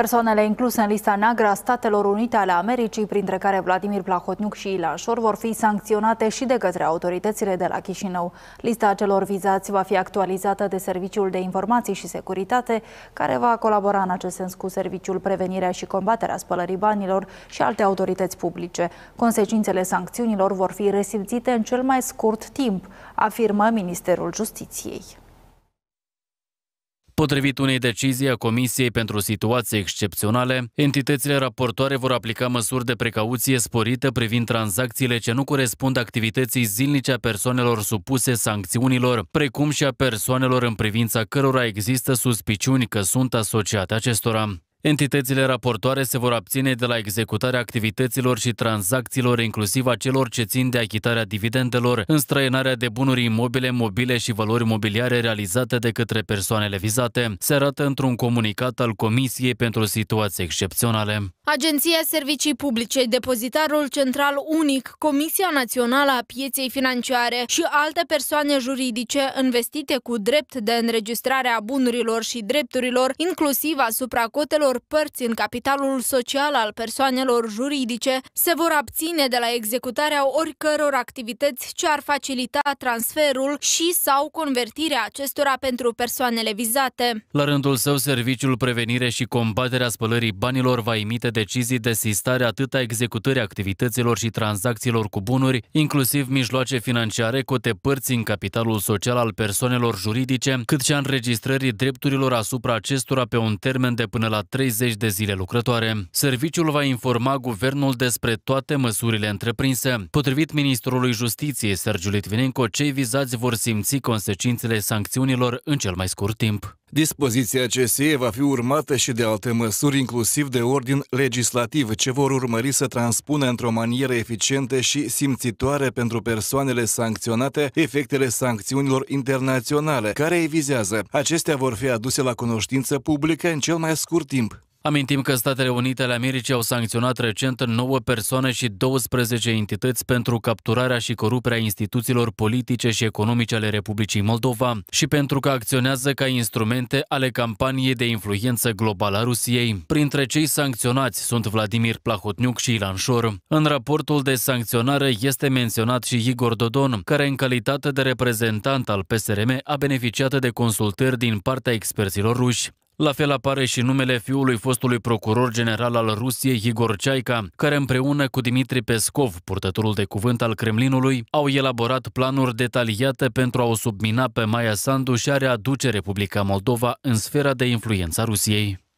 Persoanele incluse în lista neagră a Statelor Unite ale Americii, printre care Vladimir Plahotniuc și Ilan Șor, vor fi sancționate și de către autoritățile de la Chișinău. Lista celor vizați va fi actualizată de Serviciul de Informații și Securitate, care va colabora în acest sens cu Serviciul Prevenirea și Combaterea Spălării Banilor și alte autorități publice. Consecințele sancțiunilor vor fi resimțite în cel mai scurt timp, afirmă Ministerul Justiției. Potrivit unei decizii a Comisiei pentru Situații Excepționale, entitățile raportoare vor aplica măsuri de precauție sporită privind tranzacțiile ce nu corespund activității zilnice a persoanelor supuse sancțiunilor, precum și a persoanelor în privința cărora există suspiciuni că sunt asociate acestora. Entitățile raportoare se vor abține de la executarea activităților și tranzacțiilor, inclusiv a celor ce țin de achitarea dividendelor, înstrăinarea de bunuri imobile, mobile și valori mobiliare realizate de către persoanele vizate, se arată într-un comunicat al Comisiei pentru Situații Excepționale. Agenția Servicii Publice, Depozitarul Central Unic, Comisia Națională a Pieței Financiare și alte persoane juridice investite cu drept de înregistrare a bunurilor și drepturilor, inclusiv asupra cotelor părți în capitalul social al persoanelor juridice, se vor abține de la executarea oricăror activități ce ar facilita transferul și sau convertirea acestora pentru persoanele vizate. La rândul său, Serviciul Prevenire și Combaterea Spălării Banilor va emite de decizii de sistare atât a executării activităților și tranzacțiilor cu bunuri, inclusiv mijloace financiare cote părți în capitalul social al persoanelor juridice, cât și a înregistrării drepturilor asupra acestora pe un termen de până la 30 de zile lucrătoare. Serviciul va informa guvernul despre toate măsurile întreprinse. Potrivit ministrului Justiției, Sergiu Litvinenko, cei vizați vor simți consecințele sancțiunilor în cel mai scurt timp. Dispoziția CSE va fi urmată și de alte măsuri, inclusiv de ordin legislativ, ce vor urmări să transpună într-o manieră eficientă și simțitoare pentru persoanele sancționate efectele sancțiunilor internaționale, care îi vizează. Acestea vor fi aduse la cunoștință publică în cel mai scurt timp. Amintim că Statele Unite ale Americii au sancționat recent 9 persoane și 12 entități pentru capturarea și coruperea instituțiilor politice și economice ale Republicii Moldova și pentru că acționează ca instrumente ale campaniei de influență globală a Rusiei. Printre cei sancționați sunt Vladimir Plahotniuc și Ilan Șor. În raportul de sancționare este menționat și Igor Dodon, care în calitate de reprezentant al PSRM a beneficiat de consultări din partea experților ruși. La fel apare și numele fiului fostului procuror general al Rusiei, Igor Ceaica, care împreună cu Dimitri Pescov, purtătorul de cuvânt al Kremlinului, au elaborat planuri detaliate pentru a o submina pe Maia Sandu și a readuce Republica Moldova în sfera de influență a Rusiei.